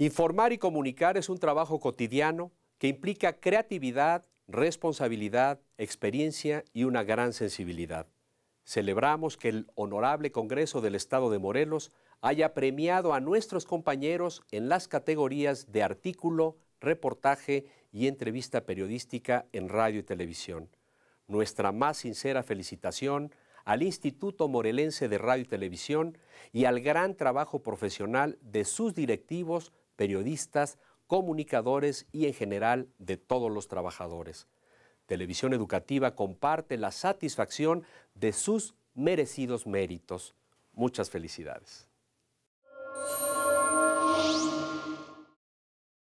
Informar y comunicar es un trabajo cotidiano que implica creatividad, responsabilidad, experiencia y una gran sensibilidad. Celebramos que el Honorable Congreso del Estado de Morelos haya premiado a nuestros compañeros en las categorías de artículo, reportaje y entrevista periodística en radio y televisión. Nuestra más sincera felicitación al Instituto Morelense de Radio y Televisión y al gran trabajo profesional de sus directivos, periodistas, comunicadores y en general de todos los trabajadores. Televisión Educativa comparte la satisfacción de sus merecidos méritos. Muchas felicidades.